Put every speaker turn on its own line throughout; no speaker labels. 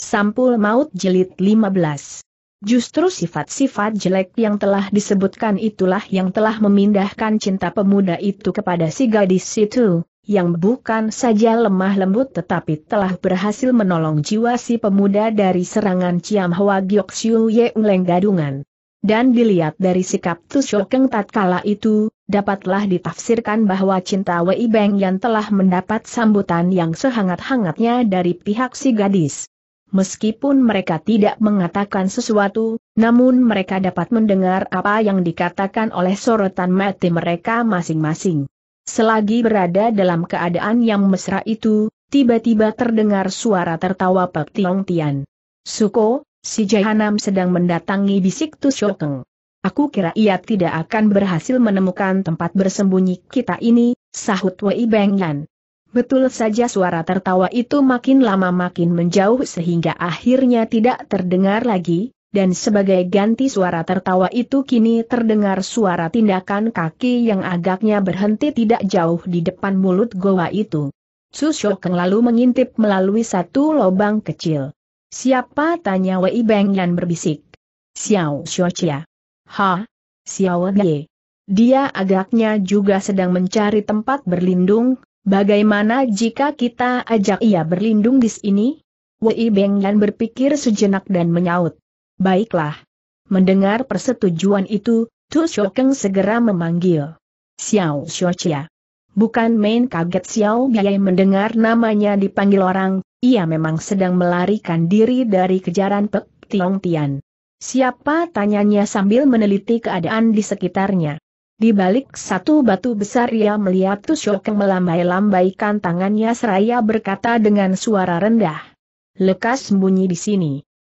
Sampul Maut Jilid 15 Justru sifat-sifat jelek yang telah disebutkan itulah yang telah memindahkan cinta pemuda itu kepada si gadis itu, yang bukan saja lemah lembut tetapi telah berhasil menolong jiwa si pemuda dari serangan Ciam Hwa Gyok Siu Ye Uleng Gadungan. Dan dilihat dari sikap Tusyokeng Keng tatkala itu, dapatlah ditafsirkan bahwa cinta Wei Beng yang telah mendapat sambutan yang sehangat-hangatnya dari pihak si gadis, Meskipun mereka tidak mengatakan sesuatu, namun mereka dapat mendengar apa yang dikatakan oleh sorotan mati mereka masing-masing. Selagi berada dalam keadaan yang mesra itu, tiba-tiba terdengar suara tertawa Pek Tiong Tian. Suko, si Jahanam sedang mendatangi bisik Tu Aku kira ia tidak akan berhasil menemukan tempat bersembunyi kita ini, sahut Wei Beng Betul saja suara tertawa itu makin lama makin menjauh sehingga akhirnya tidak terdengar lagi, dan sebagai ganti suara tertawa itu kini terdengar suara tindakan kaki yang agaknya berhenti tidak jauh di depan mulut goa itu. Su Shokeng lalu mengintip melalui satu lubang kecil. Siapa tanya Wei Beng Yan berbisik. Xiao Xiaochia. Ha? Xiao Ye. Dia agaknya juga sedang mencari tempat berlindung, Bagaimana jika kita ajak ia berlindung di sini? Wei Bengyan berpikir sejenak dan menyaut. Baiklah. Mendengar persetujuan itu, Tu Shokeng segera memanggil. Xiao Shochia. Bukan main kaget Xiao Biai mendengar namanya dipanggil orang, ia memang sedang melarikan diri dari kejaran Pek Tiong Tian. Siapa tanyanya sambil meneliti keadaan di sekitarnya. Di balik satu batu besar ia melihat yang melambai-lambaikan tangannya seraya berkata dengan suara rendah. Lekas sembunyi di sini.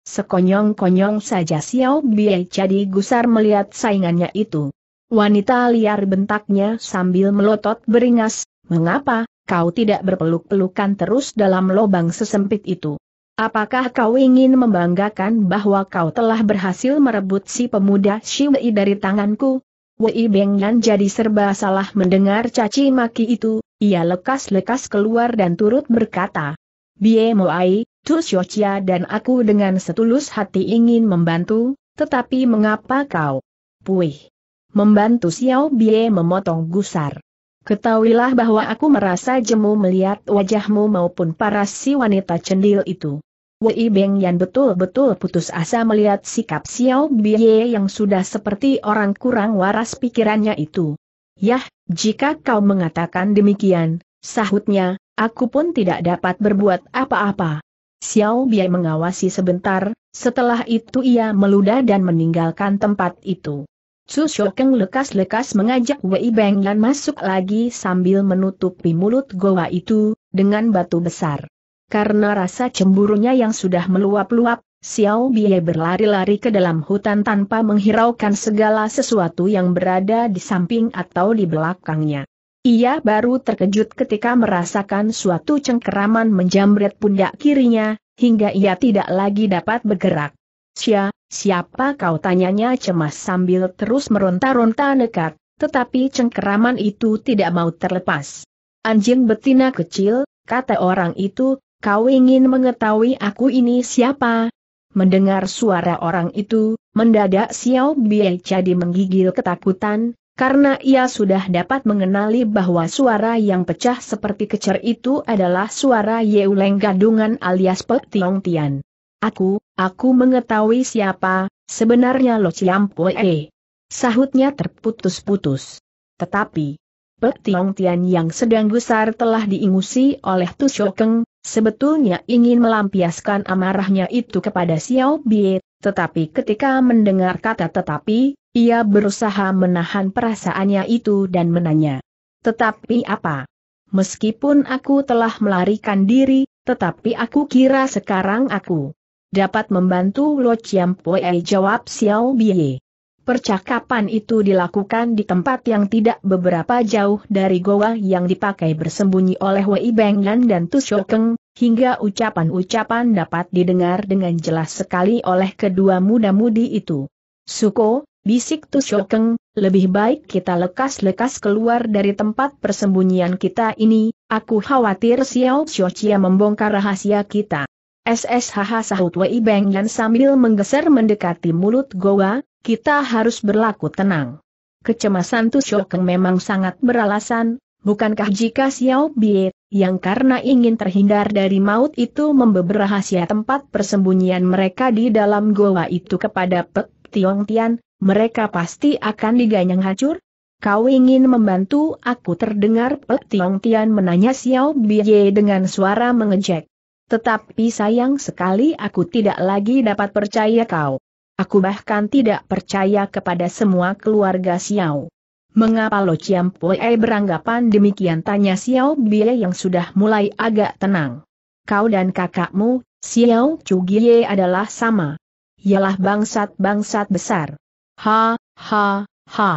Sekonyong-konyong saja Xiao Bie jadi gusar melihat saingannya itu. Wanita liar bentaknya sambil melotot beringas, mengapa, kau tidak berpeluk-pelukan terus dalam lobang sesempit itu? Apakah kau ingin membanggakan bahwa kau telah berhasil merebut si pemuda Shiwei dari tanganku? Wei Bengnan jadi serba salah mendengar caci maki itu, ia lekas-lekas keluar dan turut berkata, Bie Moai, Tu Xiochia dan aku dengan setulus hati ingin membantu, tetapi mengapa kau? Puih. Membantu Xiao Bie memotong gusar. Ketahuilah bahwa aku merasa jemu melihat wajahmu maupun paras si wanita cendil itu. Wei Beng Yan betul-betul putus asa melihat sikap Xiao Bie yang sudah seperti orang kurang waras pikirannya itu. Yah, jika kau mengatakan demikian, sahutnya, aku pun tidak dapat berbuat apa-apa. Xiao Bie mengawasi sebentar, setelah itu ia meludah dan meninggalkan tempat itu. Su Shokeng lekas-lekas mengajak Wei Beng Yan masuk lagi sambil menutupi mulut goa itu, dengan batu besar. Karena rasa cemburunya yang sudah meluap-luap, Xiao Bie berlari-lari ke dalam hutan tanpa menghiraukan segala sesuatu yang berada di samping atau di belakangnya. Ia baru terkejut ketika merasakan suatu cengkeraman menjamret pundak kirinya, hingga ia tidak lagi dapat bergerak. Xia, siapa kau tanyanya cemas sambil terus meronta-ronta nekat, tetapi cengkeraman itu tidak mau terlepas. Anjing betina kecil, kata orang itu, Kau ingin mengetahui aku ini siapa? Mendengar suara orang itu, mendadak Xiao Bie jadi menggigil ketakutan, karena ia sudah dapat mengenali bahwa suara yang pecah seperti kecer itu adalah suara Yeuleng Gadungan alias Pertiang Tiong Tian. Aku, aku mengetahui siapa, sebenarnya Lo Chiam Pue. Sahutnya terputus-putus. Tetapi, Pertiang Tiong Tian yang sedang gusar telah diingusi oleh Tu Shokeng, Sebetulnya ingin melampiaskan amarahnya itu kepada Xiao Bie, tetapi ketika mendengar kata tetapi, ia berusaha menahan perasaannya itu dan menanya. Tetapi apa? Meskipun aku telah melarikan diri, tetapi aku kira sekarang aku dapat membantu Lo Chiam Pue jawab Xiao Bie. Percakapan itu dilakukan di tempat yang tidak beberapa jauh dari goa yang dipakai bersembunyi oleh Wei Bengyan dan Tu Shokeng, hingga ucapan-ucapan dapat didengar dengan jelas sekali oleh kedua muda-mudi itu. Suko, bisik Tu Shokeng, lebih baik kita lekas-lekas keluar dari tempat persembunyian kita ini, aku khawatir Xiao Xiaoxia membongkar rahasia kita. SSHH sahut Wei Bengyan sambil menggeser mendekati mulut goa, kita harus berlaku tenang. Kecemasan Tu Shokeng memang sangat beralasan, bukankah jika Xiao Bie, yang karena ingin terhindar dari maut itu membeber rahasia tempat persembunyian mereka di dalam goa itu kepada Pek Tiong Tian, mereka pasti akan diganyang hancur? Kau ingin membantu aku terdengar Pek Tiong Tian menanya Xiao Bie dengan suara mengejek. Tetapi sayang sekali aku tidak lagi dapat percaya kau. Aku bahkan tidak percaya kepada semua keluarga Xiao. Mengapa Lo Chiam Pue beranggapan demikian tanya Xiao Bie yang sudah mulai agak tenang. Kau dan kakakmu, Xiao Gie adalah sama. Yalah bangsat-bangsat besar. Ha, ha, ha.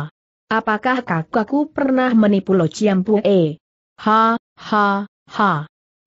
Apakah kakakku pernah menipu Lo Chiam Pue? Ha, ha, ha.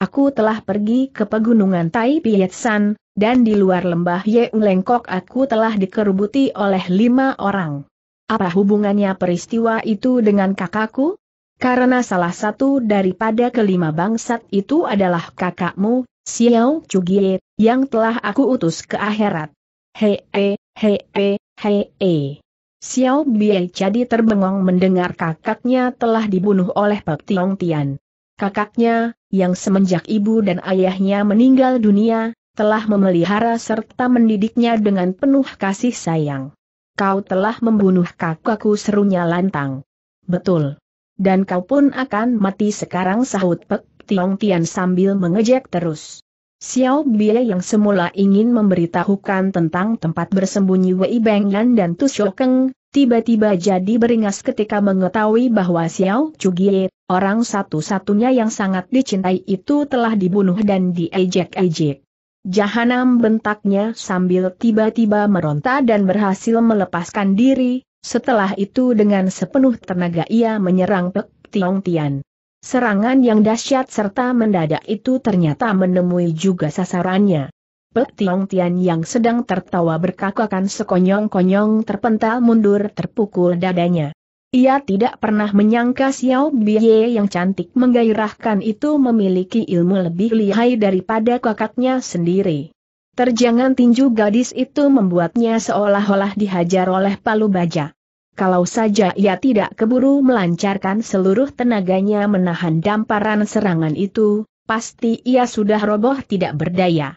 Aku telah pergi ke pegunungan Tai Piet San, dan di luar lembah Ye Lengkok aku telah dikerubuti oleh lima orang. Apa hubungannya peristiwa itu dengan kakakku? Karena salah satu daripada kelima bangsat itu adalah kakakmu, Xiao Chugie, yang telah aku utus ke akhirat. Hee hee hee. Xiao Bie jadi terbengong mendengar kakaknya telah dibunuh oleh Pak Tiong Tian. Kakaknya, yang semenjak ibu dan ayahnya meninggal dunia, telah memelihara serta mendidiknya dengan penuh kasih sayang. Kau telah membunuh kakakku serunya lantang. Betul. Dan kau pun akan mati sekarang sahut Pek Tiong Tian sambil mengejek terus. Xiao Bie yang semula ingin memberitahukan tentang tempat bersembunyi Wei Yan dan Tu Shokeng, tiba-tiba jadi beringas ketika mengetahui bahwa Xiao Chugie, orang satu-satunya yang sangat dicintai itu telah dibunuh dan diejek-ejek. Jahanam bentaknya sambil tiba-tiba meronta dan berhasil melepaskan diri, setelah itu dengan sepenuh tenaga ia menyerang Pek Tiong Tian. Serangan yang dahsyat serta mendadak itu ternyata menemui juga sasarannya. Pek Tiong Tian yang sedang tertawa berkakakan sekonyong-konyong terpental mundur terpukul dadanya. Ia tidak pernah menyangka Xiao Bie yang cantik menggairahkan itu memiliki ilmu lebih lihai daripada kakaknya sendiri. Terjangan tinju gadis itu membuatnya seolah-olah dihajar oleh palu baja. Kalau saja ia tidak keburu melancarkan seluruh tenaganya menahan damparan serangan itu, pasti ia sudah roboh tidak berdaya.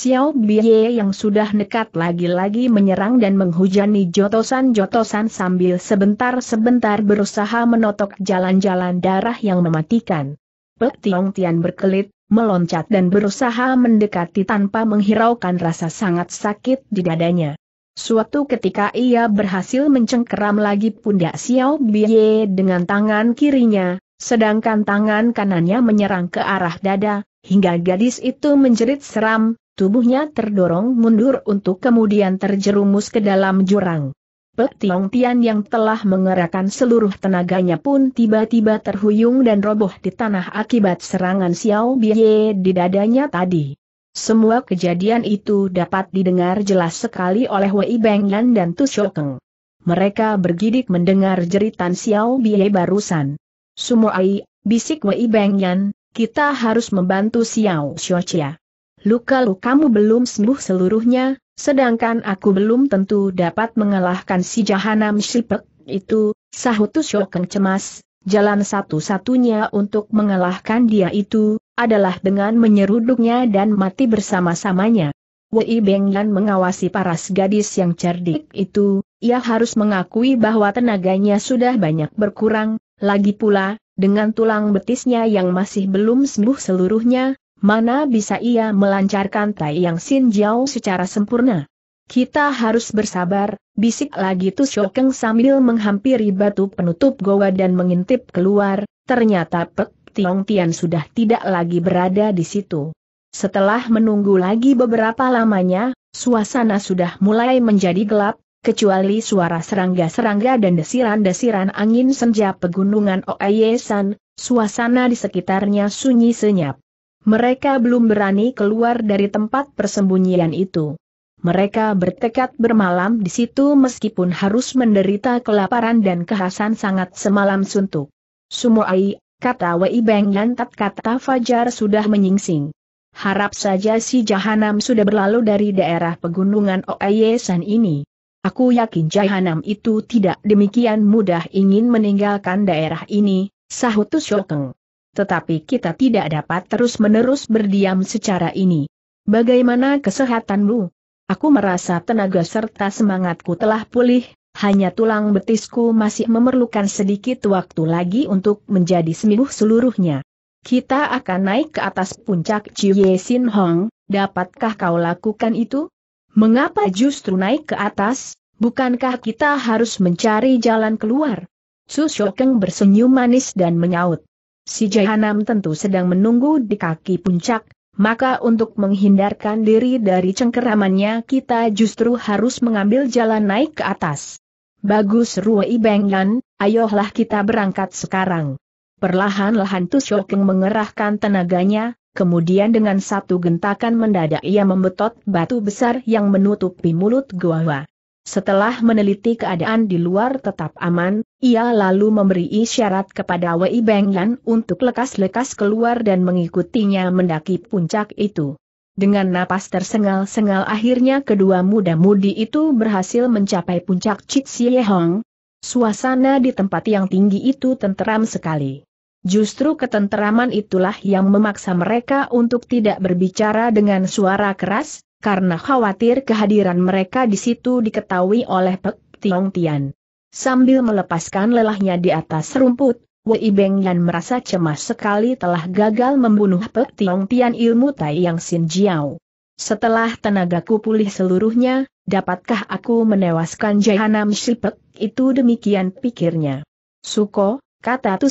Xiao Bie yang sudah nekat lagi-lagi menyerang dan menghujani jotosan-jotosan sambil sebentar-sebentar berusaha menotok jalan-jalan darah yang mematikan. Pek Tiong Tian berkelit, meloncat dan berusaha mendekati tanpa menghiraukan rasa sangat sakit di dadanya. Suatu ketika ia berhasil mencengkeram lagi pundak Xiao Bie dengan tangan kirinya, sedangkan tangan kanannya menyerang ke arah dada, hingga gadis itu menjerit seram, Tubuhnya terdorong mundur untuk kemudian terjerumus ke dalam jurang. Tiong Tian yang telah mengerahkan seluruh tenaganya pun tiba-tiba terhuyung dan roboh di tanah akibat serangan Xiao Bie di dadanya tadi. Semua kejadian itu dapat didengar jelas sekali oleh Wei Yan dan Tu Shokeng. Mereka bergidik mendengar jeritan Xiao Bie barusan. Sumoai, bisik Wei Yan, kita harus membantu Xiao Xiochia. Luka-lukamu belum sembuh seluruhnya, sedangkan aku belum tentu dapat mengalahkan si jahanam Shipek itu, sahut Shokeng cemas. Jalan satu-satunya untuk mengalahkan dia itu, adalah dengan menyeruduknya dan mati bersama-samanya. Wei Bengyan mengawasi paras gadis yang cerdik itu, ia harus mengakui bahwa tenaganya sudah banyak berkurang, lagi pula, dengan tulang betisnya yang masih belum sembuh seluruhnya, Mana bisa ia melancarkan Tai Yang Sin Jiao secara sempurna? Kita harus bersabar, bisik lagi Tu Shokeng sambil menghampiri batu penutup goa dan mengintip keluar, ternyata Pek Tiong Tian sudah tidak lagi berada di situ. Setelah menunggu lagi beberapa lamanya, suasana sudah mulai menjadi gelap, kecuali suara serangga-serangga dan desiran-desiran angin senja pegunungan Oayesan, suasana di sekitarnya sunyi senyap. Mereka belum berani keluar dari tempat persembunyian itu. Mereka bertekad bermalam di situ meskipun harus menderita kelaparan dan kehasan sangat semalam suntuk. Sumuai, kata Wei Beng Yan kata Fajar sudah menyingsing. Harap saja si Jahanam sudah berlalu dari daerah pegunungan Oayesan ini. Aku yakin Jahanam itu tidak demikian mudah ingin meninggalkan daerah ini, sahut Syokeng. Tetapi kita tidak dapat terus-menerus berdiam secara ini. Bagaimana kesehatanmu? Aku merasa tenaga serta semangatku telah pulih, hanya tulang betisku masih memerlukan sedikit waktu lagi untuk menjadi sembuh seluruhnya. Kita akan naik ke atas puncak Chie Sin Hong, dapatkah kau lakukan itu? Mengapa justru naik ke atas? Bukankah kita harus mencari jalan keluar? Su Shokeng bersenyum manis dan menyaut si Jahanam tentu sedang menunggu di kaki puncak, maka untuk menghindarkan diri dari cengkeramannya kita justru harus mengambil jalan naik ke atas. Bagus Ruai Bengan, ayolah kita berangkat sekarang. Perlahan-lahan Tusyokeng mengerahkan tenaganya, kemudian dengan satu gentakan mendadak ia membetot batu besar yang menutupi mulut gua. Setelah meneliti keadaan di luar tetap aman, ia lalu memberi isyarat kepada Wei Bengyan untuk lekas-lekas keluar dan mengikutinya mendaki puncak itu. Dengan napas tersengal-sengal akhirnya kedua muda-mudi itu berhasil mencapai puncak Citsiehong. Suasana di tempat yang tinggi itu tenteram sekali. Justru ketenteraman itulah yang memaksa mereka untuk tidak berbicara dengan suara keras, karena khawatir kehadiran mereka di situ diketahui oleh Pek Tiong Tian. Sambil melepaskan lelahnya di atas rumput, Wei Beng Yan merasa cemas sekali telah gagal membunuh Pek Tiong Tian ilmu Tai Yang Sin Jiao. Setelah tenagaku pulih seluruhnya, dapatkah aku menewaskan Jahanam Pek itu demikian pikirnya. Suko, kata Tu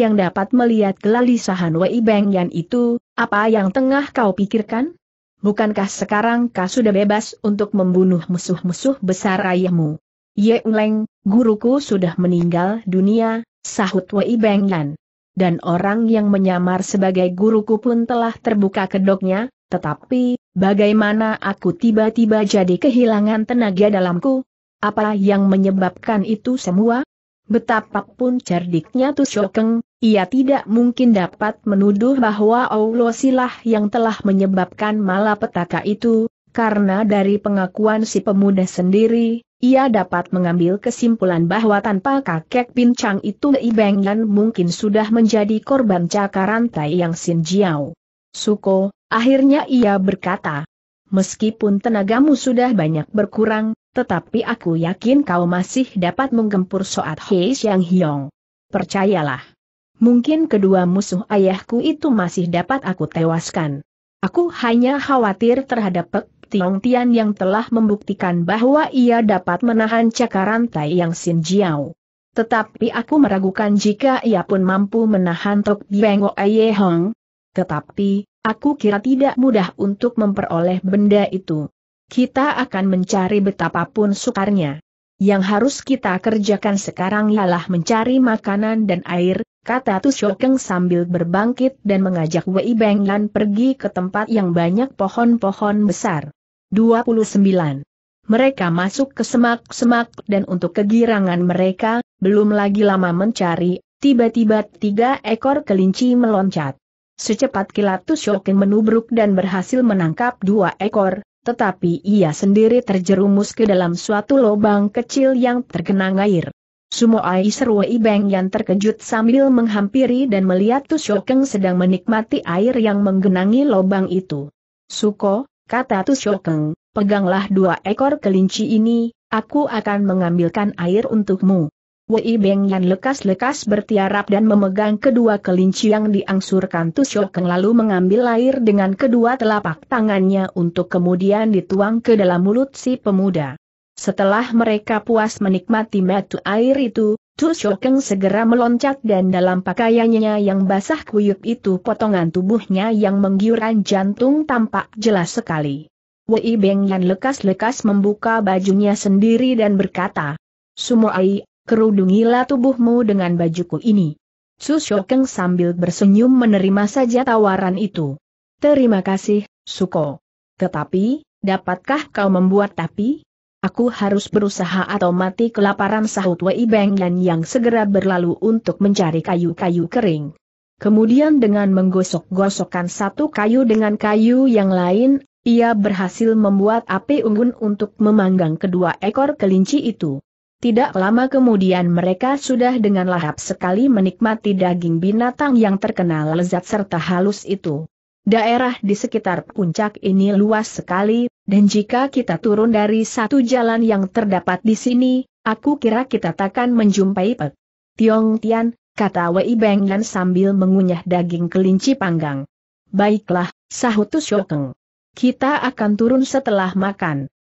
yang dapat melihat kelalisahan Wei Beng Yan itu, apa yang tengah kau pikirkan? bukankah sekarang kau sudah bebas untuk membunuh musuh-musuh besar ayahmu? Ye Leng, guruku sudah meninggal dunia, sahut Wei Benglan. Dan orang yang menyamar sebagai guruku pun telah terbuka kedoknya, tetapi, bagaimana aku tiba-tiba jadi kehilangan tenaga dalamku? Apa yang menyebabkan itu semua? Betapapun cerdiknya Tusyokeng, ia tidak mungkin dapat menuduh bahwa Allah silah yang telah menyebabkan malapetaka itu, karena dari pengakuan si pemuda sendiri, ia dapat mengambil kesimpulan bahwa tanpa kakek pincang itu Ibeng dan mungkin sudah menjadi korban cakaran Tai Yang Sin Jiao. Suko, akhirnya ia berkata, meskipun tenagamu sudah banyak berkurang, tetapi aku yakin kau masih dapat menggempur soat Hei yang Hiong. Percayalah. Mungkin kedua musuh ayahku itu masih dapat aku tewaskan. Aku hanya khawatir terhadap Pek Tiong Tian yang telah membuktikan bahwa ia dapat menahan cakaran Tai Yang Sin Jiao. Tetapi aku meragukan jika ia pun mampu menahan Tok Bieng Ayehong. Hong. Tetapi, aku kira tidak mudah untuk memperoleh benda itu kita akan mencari betapapun sukarnya. Yang harus kita kerjakan sekarang ialah mencari makanan dan air, kata Tushokeng sambil berbangkit dan mengajak Wei Lan pergi ke tempat yang banyak pohon-pohon besar. 29. Mereka masuk ke semak-semak dan untuk kegirangan mereka, belum lagi lama mencari, tiba-tiba tiga ekor kelinci meloncat. Secepat kilat Tushokeng menubruk dan berhasil menangkap dua ekor, tetapi ia sendiri terjerumus ke dalam suatu lubang kecil yang tergenang air. Sumoai seru Ibeng yang terkejut sambil menghampiri dan melihat Tushokeng sedang menikmati air yang menggenangi lubang itu. Suko, kata Tushokeng, peganglah dua ekor kelinci ini, aku akan mengambilkan air untukmu. Wei Beng Yan lekas-lekas bertiarap dan memegang kedua kelinci yang diangsurkan Tu Keng lalu mengambil air dengan kedua telapak tangannya untuk kemudian dituang ke dalam mulut si pemuda. Setelah mereka puas menikmati metu air itu, Tu Keng segera meloncat dan dalam pakaiannya yang basah kuyup itu potongan tubuhnya yang menggiurkan jantung tampak jelas sekali. Wei Beng Yan lekas-lekas membuka bajunya sendiri dan berkata, Ai kerudungilah tubuhmu dengan bajuku ini. Su Shokeng sambil bersenyum menerima saja tawaran itu. Terima kasih, Suko. Tetapi, dapatkah kau membuat tapi? Aku harus berusaha atau mati kelaparan sahut Wei Beng Yan yang segera berlalu untuk mencari kayu-kayu kering. Kemudian dengan menggosok-gosokkan satu kayu dengan kayu yang lain, ia berhasil membuat api unggun untuk memanggang kedua ekor kelinci itu. Tidak lama kemudian mereka sudah dengan lahap sekali menikmati daging binatang yang terkenal lezat serta halus itu. Daerah di sekitar puncak ini luas sekali, dan jika kita turun dari satu jalan yang terdapat di sini, aku kira kita takkan menjumpai Pek. Tiong Tian, kata Wei dan sambil mengunyah daging kelinci panggang. Baiklah, sahut Shokeng. Kita akan turun setelah makan.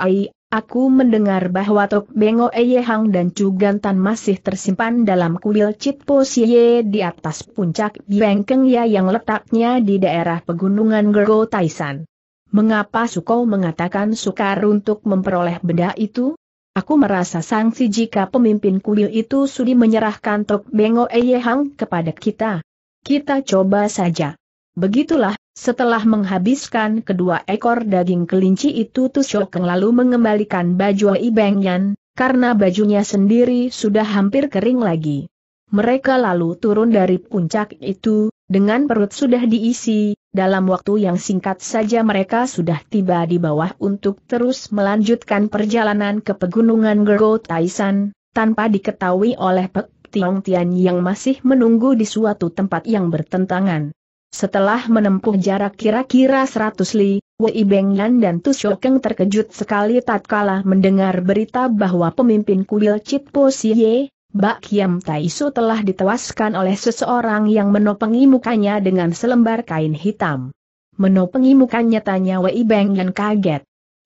ai. Aku mendengar bahwa Tok Bengo Hang dan Cugantan masih tersimpan dalam kuil Citpo Siye di atas puncak Biengkeng Ya yang letaknya di daerah pegunungan Gergo Taisan. Mengapa Suko mengatakan sukar untuk memperoleh benda itu? Aku merasa sangsi jika pemimpin kuil itu sudi menyerahkan Tok Bengo Hang kepada kita. Kita coba saja. Begitulah, setelah menghabiskan kedua ekor daging kelinci itu Tusyokeng lalu mengembalikan baju Yan, karena bajunya sendiri sudah hampir kering lagi. Mereka lalu turun dari puncak itu, dengan perut sudah diisi, dalam waktu yang singkat saja mereka sudah tiba di bawah untuk terus melanjutkan perjalanan ke pegunungan Gergo Taisan, tanpa diketahui oleh Pek Tiong Tian yang masih menunggu di suatu tempat yang bertentangan. Setelah menempuh jarak kira-kira 100 li, Wei Bengyan dan Tu Shokeng terkejut sekali tatkala mendengar berita bahwa pemimpin kuil Chit Po Siye, Bak Yam Taisu telah ditewaskan oleh seseorang yang menopengi mukanya dengan selembar kain hitam. Menopengi mukanya tanya Wei Bengyan kaget.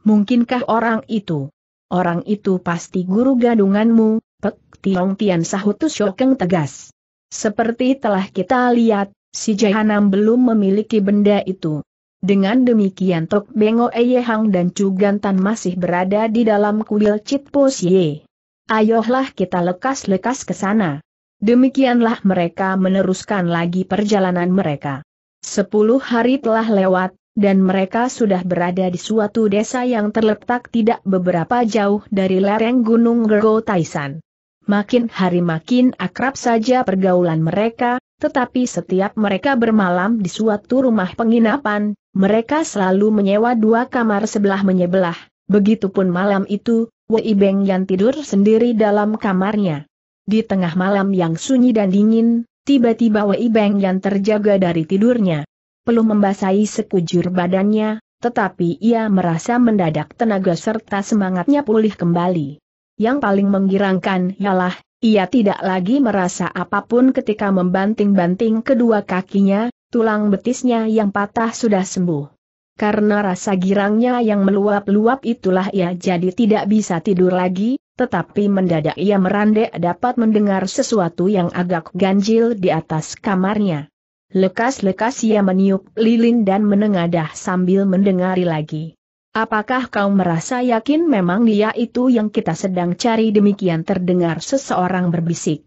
Mungkinkah orang itu? Orang itu pasti guru gadunganmu, Pek Tiong Tian sahut Tu Shokeng tegas. Seperti telah kita lihat, si Jahanam belum memiliki benda itu. Dengan demikian Tok Bengo Hang dan Cugantan masih berada di dalam kuil Citpo Ye. Ayolah kita lekas-lekas ke sana. Demikianlah mereka meneruskan lagi perjalanan mereka. Sepuluh hari telah lewat, dan mereka sudah berada di suatu desa yang terletak tidak beberapa jauh dari lereng Gunung Gergo Taisan. Makin hari makin akrab saja pergaulan mereka, tetapi setiap mereka bermalam di suatu rumah penginapan, mereka selalu menyewa dua kamar sebelah menyebelah. Begitupun malam itu, Wei Beng Yan tidur sendiri dalam kamarnya. Di tengah malam yang sunyi dan dingin, tiba-tiba Wei Beng Yan terjaga dari tidurnya. Peluh membasahi sekujur badannya, tetapi ia merasa mendadak tenaga serta semangatnya pulih kembali. Yang paling menggirangkan ialah, ia tidak lagi merasa apapun ketika membanting-banting kedua kakinya, tulang betisnya yang patah sudah sembuh. Karena rasa girangnya yang meluap-luap itulah ia jadi tidak bisa tidur lagi, tetapi mendadak ia merandek dapat mendengar sesuatu yang agak ganjil di atas kamarnya. Lekas-lekas ia meniup lilin dan menengadah sambil mendengari lagi. Apakah kau merasa yakin memang dia itu yang kita sedang cari demikian terdengar seseorang berbisik.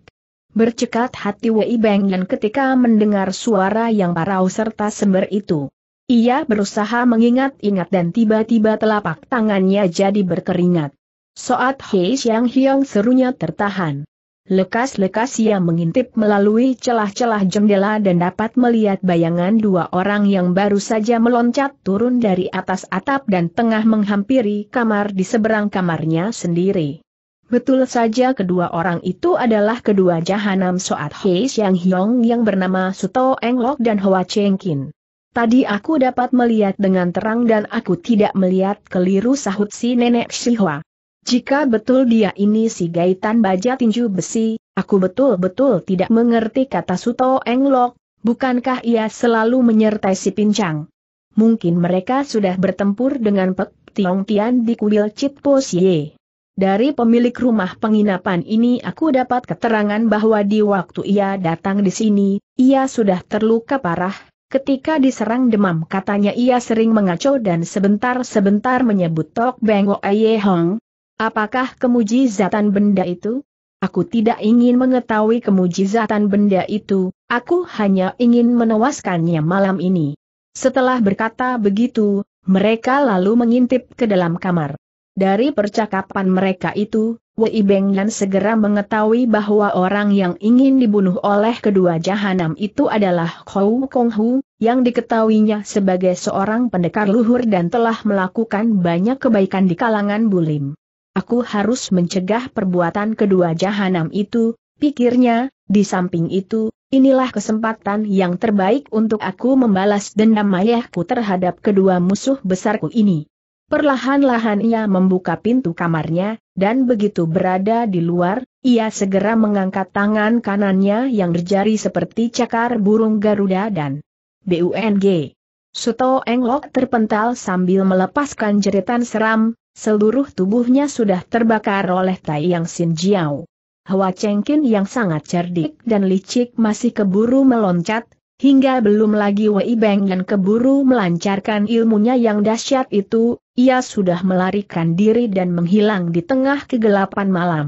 Bercekat hati Wei dan ketika mendengar suara yang parau serta sember itu. Ia berusaha mengingat-ingat dan tiba-tiba telapak tangannya jadi berkeringat. Soat Hei Xiang Hiong serunya tertahan. Lekas-lekas ia mengintip melalui celah-celah jendela dan dapat melihat bayangan dua orang yang baru saja meloncat turun dari atas atap dan tengah menghampiri kamar di seberang kamarnya sendiri. Betul saja kedua orang itu adalah kedua jahanam Soat Hei Xiang Hyong yang bernama Suto Eng Lok dan Hoa Cheng Kin. Tadi aku dapat melihat dengan terang dan aku tidak melihat keliru sahut si nenek Shihua. Jika betul dia ini si Gaitan Baja Tinju Besi, aku betul-betul tidak mengerti kata Suto Englok, bukankah ia selalu menyertai si Pincang? Mungkin mereka sudah bertempur dengan Pek Tiong Tian di kuil Chit Po Siye. Dari pemilik rumah penginapan ini aku dapat keterangan bahwa di waktu ia datang di sini, ia sudah terluka parah, Ketika diserang demam katanya ia sering mengacau dan sebentar-sebentar menyebut Tok Beng Aye Hong, Apakah kemujizatan benda itu? Aku tidak ingin mengetahui kemujizatan benda itu, aku hanya ingin menewaskannya malam ini. Setelah berkata begitu, mereka lalu mengintip ke dalam kamar. Dari percakapan mereka itu, Wei Benglan segera mengetahui bahwa orang yang ingin dibunuh oleh kedua jahanam itu adalah Kou Konghu, yang diketahuinya sebagai seorang pendekar luhur dan telah melakukan banyak kebaikan di kalangan bulim. Aku harus mencegah perbuatan kedua jahanam itu, pikirnya, di samping itu, inilah kesempatan yang terbaik untuk aku membalas dendam ayahku terhadap kedua musuh besarku ini. Perlahan-lahan ia membuka pintu kamarnya, dan begitu berada di luar, ia segera mengangkat tangan kanannya yang berjari seperti cakar burung Garuda dan BUNG. Suto Englok terpental sambil melepaskan jeritan seram, Seluruh tubuhnya sudah terbakar oleh tai yang Sin Jiao. Cheng Chengkin yang sangat cerdik dan licik masih keburu meloncat, hingga belum lagi Wei Beng dan keburu melancarkan ilmunya yang dahsyat itu, ia sudah melarikan diri dan menghilang di tengah kegelapan malam.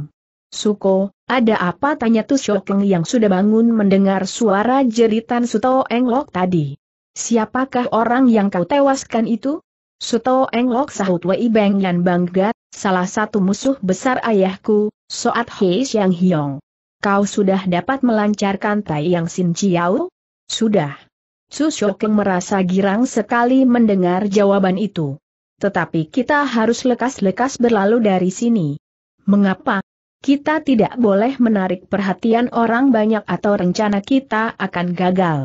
Suko, ada apa tanya Tu Shokeng yang sudah bangun mendengar suara jeritan Suto Englok tadi. Siapakah orang yang kau tewaskan itu? Suto Englok sahut Wei Beng Yan bangga, salah satu musuh besar ayahku, Soat Hei Xiang Hiong. Kau sudah dapat melancarkan Tai Yang Sin Chiao? Sudah. Su Shokeng merasa girang sekali mendengar jawaban itu. Tetapi kita harus lekas-lekas berlalu dari sini. Mengapa? Kita tidak boleh menarik perhatian orang banyak atau rencana kita akan gagal.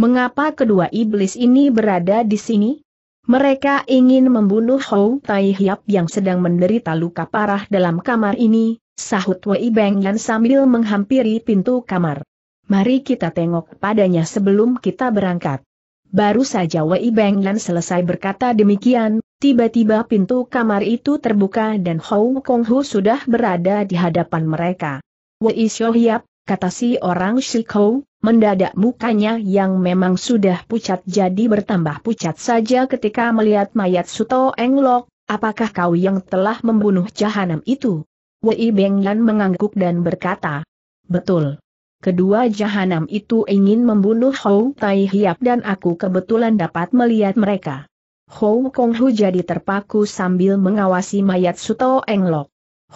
Mengapa kedua iblis ini berada di sini? Mereka ingin membunuh Hou Tai Hiap yang sedang menderita luka parah dalam kamar ini, sahut Wei Beng Yan sambil menghampiri pintu kamar. Mari kita tengok padanya sebelum kita berangkat. Baru saja Wei Beng Yan selesai berkata demikian, tiba-tiba pintu kamar itu terbuka dan Hou Kong Hu sudah berada di hadapan mereka. Wei Xiao Hiap, kata si orang Shikou, Mendadak mukanya yang memang sudah pucat jadi bertambah pucat saja ketika melihat mayat Suto Englok, apakah kau yang telah membunuh jahanam itu? Wei Benglan mengangguk dan berkata, Betul. Kedua jahanam itu ingin membunuh Hou Tai Hiap dan aku kebetulan dapat melihat mereka. Hou Kong Hu jadi terpaku sambil mengawasi mayat Suto Englok.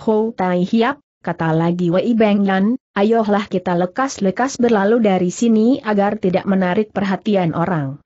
Hou Tai Hiap, kata lagi Wei Beng Yan, ayolah kita lekas-lekas berlalu dari sini agar tidak menarik perhatian orang.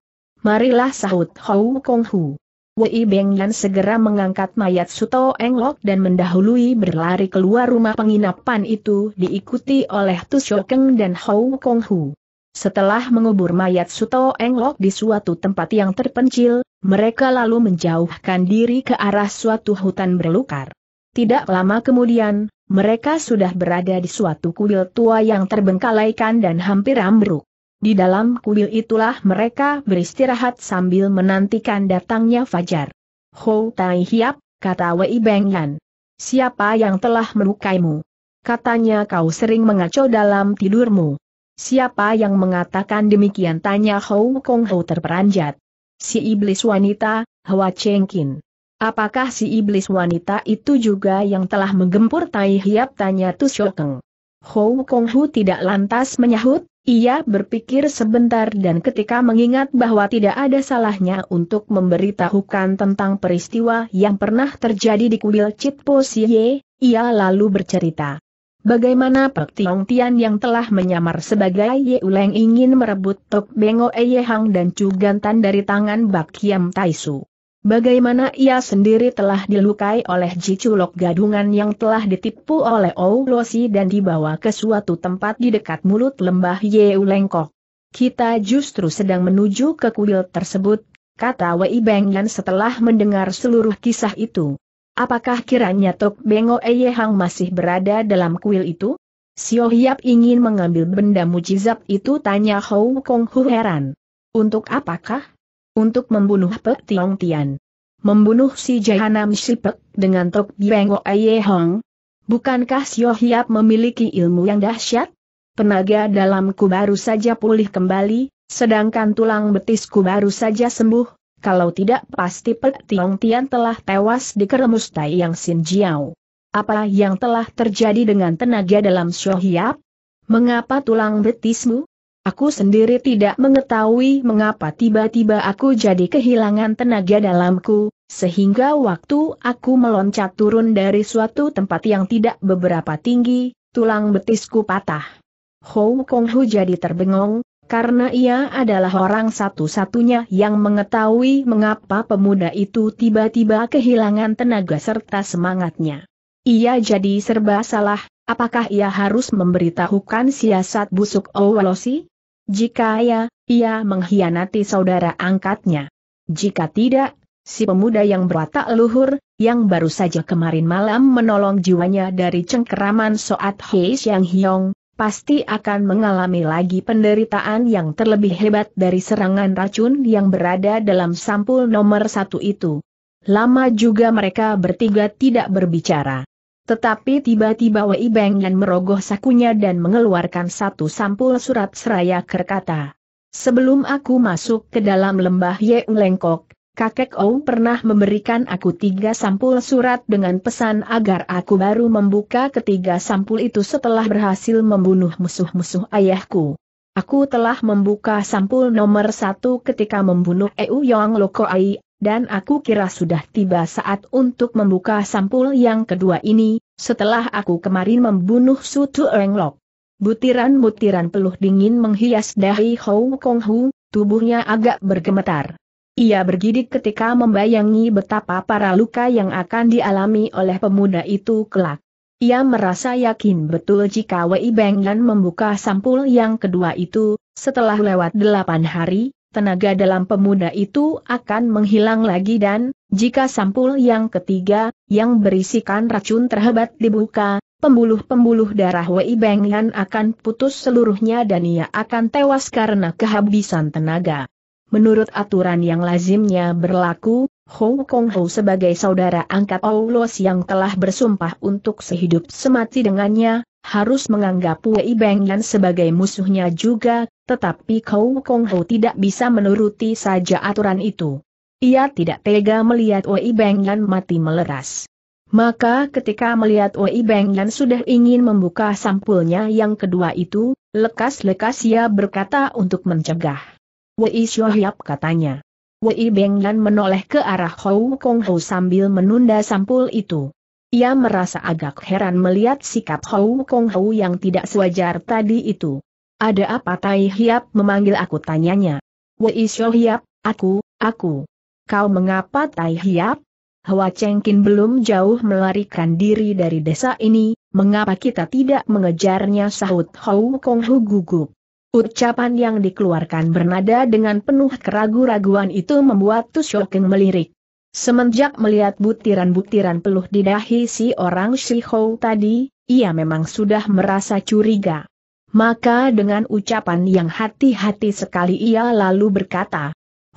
Marilah sahut Hou Kong Hu. Wei Beng Yan segera mengangkat mayat Suto Eng Lok dan mendahului berlari keluar rumah penginapan itu diikuti oleh Tu Keng dan Hou Kong Hu. Setelah mengubur mayat Suto Eng Lok di suatu tempat yang terpencil, mereka lalu menjauhkan diri ke arah suatu hutan berlukar. Tidak lama kemudian, mereka sudah berada di suatu kuil tua yang terbengkalaikan dan hampir ambruk. Di dalam kuil itulah mereka beristirahat sambil menantikan datangnya fajar. Hou Tai Hiap, kata Wei Beng Yan. Siapa yang telah melukaimu? Katanya kau sering mengacau dalam tidurmu. Siapa yang mengatakan demikian tanya Hou Kong Hou terperanjat. Si iblis wanita, Cheng Kin. Apakah si iblis wanita itu juga yang telah menggempur Tai Hiap tanya Tu Shokeng. Hou Kong Hu tidak lantas menyahut, ia berpikir sebentar dan ketika mengingat bahwa tidak ada salahnya untuk memberitahukan tentang peristiwa yang pernah terjadi di kuil Chitpo Siye, ia lalu bercerita. Bagaimana Pek Tiong Tian yang telah menyamar sebagai Ye Uleng ingin merebut Tok Bengo Eye Hang dan Chu Gantan dari tangan Bak Kiam Taisu. Bagaimana ia sendiri telah dilukai oleh Jiculok gadungan yang telah ditipu oleh Oulosi dan dibawa ke suatu tempat di dekat mulut lembah Yeulengkok. Kita justru sedang menuju ke kuil tersebut, kata Wei Bengyan setelah mendengar seluruh kisah itu. Apakah kiranya Tok Bengo Hang masih berada dalam kuil itu? Sio Hiap ingin mengambil benda mujizat itu tanya Hou Kong Hu heran. Untuk apakah? untuk membunuh Pek Tiong Tian. Membunuh si Jahanam Shipek dengan Tok Biang Aye Hong? Bukankah Sio Hiap memiliki ilmu yang dahsyat? Tenaga dalamku baru saja pulih kembali, sedangkan tulang betisku baru saja sembuh, kalau tidak pasti Pek Tiong Tian telah tewas di keremus Tai Yang Sin Jiao. Apa yang telah terjadi dengan tenaga dalam Sio Hiap? Mengapa tulang betismu, Aku sendiri tidak mengetahui mengapa tiba-tiba aku jadi kehilangan tenaga dalamku, sehingga waktu aku meloncat turun dari suatu tempat yang tidak beberapa tinggi, tulang betisku patah. Hou Kong Hu jadi terbengong, karena ia adalah orang satu-satunya yang mengetahui mengapa pemuda itu tiba-tiba kehilangan tenaga serta semangatnya. Ia jadi serba salah, apakah ia harus memberitahukan siasat busuk Owalosi? Jika ya, ia mengkhianati saudara angkatnya. Jika tidak, si pemuda yang berwatak luhur, yang baru saja kemarin malam menolong jiwanya dari cengkeraman Soat Hei Xiang Hiong, pasti akan mengalami lagi penderitaan yang terlebih hebat dari serangan racun yang berada dalam sampul nomor satu itu. Lama juga mereka bertiga tidak berbicara. Tetapi tiba-tiba Wei Beng Yan merogoh sakunya dan mengeluarkan satu sampul surat seraya berkata, Sebelum aku masuk ke dalam lembah Ye Lengkok, kakek Ou pernah memberikan aku tiga sampul surat dengan pesan agar aku baru membuka ketiga sampul itu setelah berhasil membunuh musuh-musuh ayahku. Aku telah membuka sampul nomor satu ketika membunuh Eu Yong Lokoai, dan aku kira sudah tiba saat untuk membuka sampul yang kedua ini, setelah aku kemarin membunuh Sutu Englok. Butiran-butiran peluh dingin menghias dahi Hou Kong Hu, tubuhnya agak bergemetar. Ia bergidik ketika membayangi betapa para luka yang akan dialami oleh pemuda itu kelak. Ia merasa yakin betul jika Wei Yan membuka sampul yang kedua itu, setelah lewat delapan hari, tenaga dalam pemuda itu akan menghilang lagi dan, jika sampul yang ketiga, yang berisikan racun terhebat dibuka, pembuluh-pembuluh darah Wei Bengyan akan putus seluruhnya dan ia akan tewas karena kehabisan tenaga. Menurut aturan yang lazimnya berlaku, Hou Kong Hou sebagai saudara angkat Aulos yang telah bersumpah untuk sehidup semati dengannya, harus menganggap Wei Bengyan sebagai musuhnya juga, tetapi Kau Kong Ho tidak bisa menuruti saja aturan itu. Ia tidak tega melihat Wei Beng mati meleras. Maka ketika melihat Wei Beng sudah ingin membuka sampulnya yang kedua itu, lekas-lekas ia berkata untuk mencegah. Wei Shohyap katanya. Wei Beng menoleh ke arah Hou Kong Ho sambil menunda sampul itu. Ia merasa agak heran melihat sikap Hou Kong Hou yang tidak sewajar tadi itu. Ada apa Tai Hiap memanggil aku tanyanya? Wei Xiao Hiap, aku, aku. Kau mengapa Tai Hiap? Hua Chengkin belum jauh melarikan diri dari desa ini, mengapa kita tidak mengejarnya sahut Hou Kong Hu gugup. Ucapan yang dikeluarkan bernada dengan penuh keragu-raguan itu membuat Tu Shokeng melirik. Semenjak melihat butiran-butiran peluh di dahi si orang Shihou Hou tadi, ia memang sudah merasa curiga. Maka dengan ucapan yang hati-hati sekali ia lalu berkata,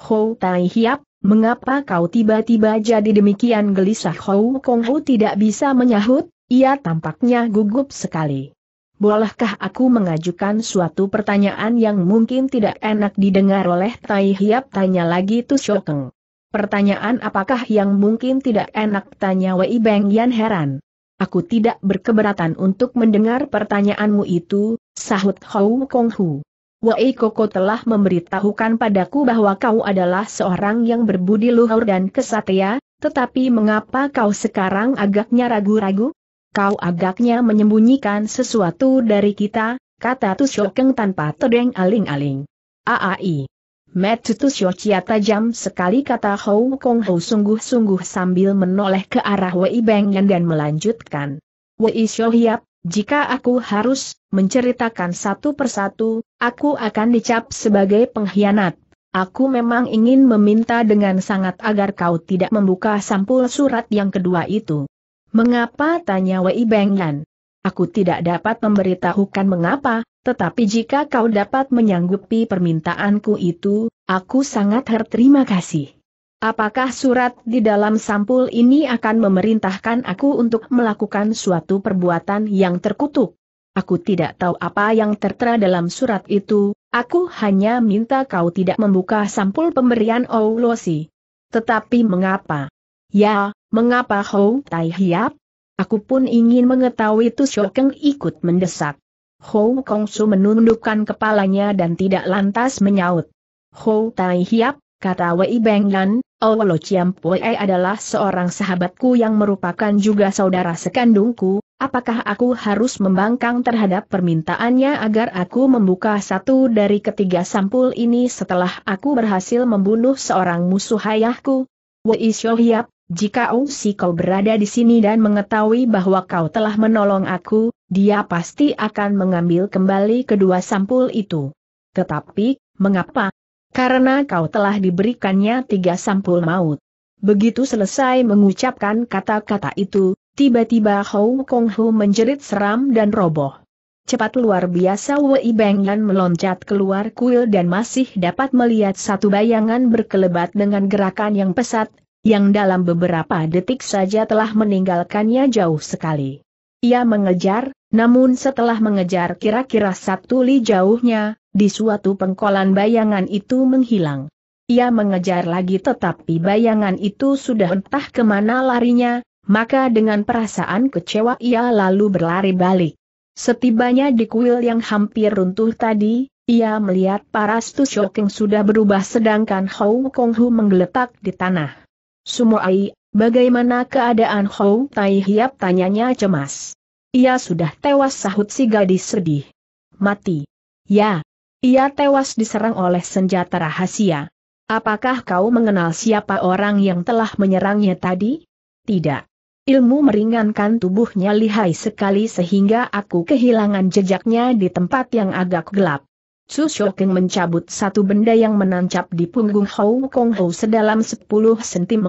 Hou Tai Hiap, mengapa kau tiba-tiba jadi demikian gelisah Hou Kong Hu tidak bisa menyahut, ia tampaknya gugup sekali. Bolehkah aku mengajukan suatu pertanyaan yang mungkin tidak enak didengar oleh Tai Hiap tanya lagi Tu Shokeng. Pertanyaan apakah yang mungkin tidak enak tanya Wei Beng Yan heran. Aku tidak berkeberatan untuk mendengar pertanyaanmu itu, sahut Hou Kong Hu. Wei Koko telah memberitahukan padaku bahwa kau adalah seorang yang berbudi luhur dan kesatria, tetapi mengapa kau sekarang agaknya ragu-ragu? Kau agaknya menyembunyikan sesuatu dari kita, kata Tu tanpa tedeng aling-aling. Aai. Metsutus Yochia tajam sekali kata Hou Kong Hou sungguh-sungguh sambil menoleh ke arah Wei Yan dan melanjutkan. Wei Shohiap, jika aku harus menceritakan satu persatu, aku akan dicap sebagai pengkhianat. Aku memang ingin meminta dengan sangat agar kau tidak membuka sampul surat yang kedua itu. Mengapa? tanya Wei Yan. Aku tidak dapat memberitahukan mengapa, tetapi jika kau dapat menyanggupi permintaanku itu, aku sangat berterima kasih. Apakah surat di dalam sampul ini akan memerintahkan aku untuk melakukan suatu perbuatan yang terkutuk? Aku tidak tahu apa yang tertera dalam surat itu, aku hanya minta kau tidak membuka sampul pemberian Oulosi. Tetapi mengapa? Ya, mengapa Hou Tai Hiap? Aku pun ingin mengetahui itu Shokeng ikut mendesak. Hou Kongsu menundukkan kepalanya dan tidak lantas menyaut. Hou Tai Hiap, kata Wei Beng Yan, oh, Chiam Chiampue adalah seorang sahabatku yang merupakan juga saudara sekandungku, apakah aku harus membangkang terhadap permintaannya agar aku membuka satu dari ketiga sampul ini setelah aku berhasil membunuh seorang musuh ayahku? Wei Hiap, jika Ungsi kau berada di sini dan mengetahui bahwa kau telah menolong aku, dia pasti akan mengambil kembali kedua sampul itu. Tetapi, mengapa? Karena kau telah diberikannya tiga sampul maut. Begitu selesai mengucapkan kata-kata itu, tiba-tiba Hong Kong Hu menjerit seram dan roboh. Cepat luar biasa Wei Yan meloncat keluar kuil dan masih dapat melihat satu bayangan berkelebat dengan gerakan yang pesat yang dalam beberapa detik saja telah meninggalkannya jauh sekali. Ia mengejar, namun setelah mengejar kira-kira satu li jauhnya, di suatu pengkolan bayangan itu menghilang. Ia mengejar lagi tetapi bayangan itu sudah entah kemana larinya, maka dengan perasaan kecewa ia lalu berlari balik. Setibanya di kuil yang hampir runtuh tadi, ia melihat paras Tushoking sudah berubah sedangkan Hou Kong Hu menggeletak di tanah. Sumoai, bagaimana keadaan Hou Tai Hiap tanyanya cemas. Ia sudah tewas sahut si gadis sedih. Mati. Ya. Ia tewas diserang oleh senjata rahasia. Apakah kau mengenal siapa orang yang telah menyerangnya tadi? Tidak. Ilmu meringankan tubuhnya lihai sekali sehingga aku kehilangan jejaknya di tempat yang agak gelap. Su Shoking mencabut satu benda yang menancap di punggung Hou Kong Hou sedalam 10 cm.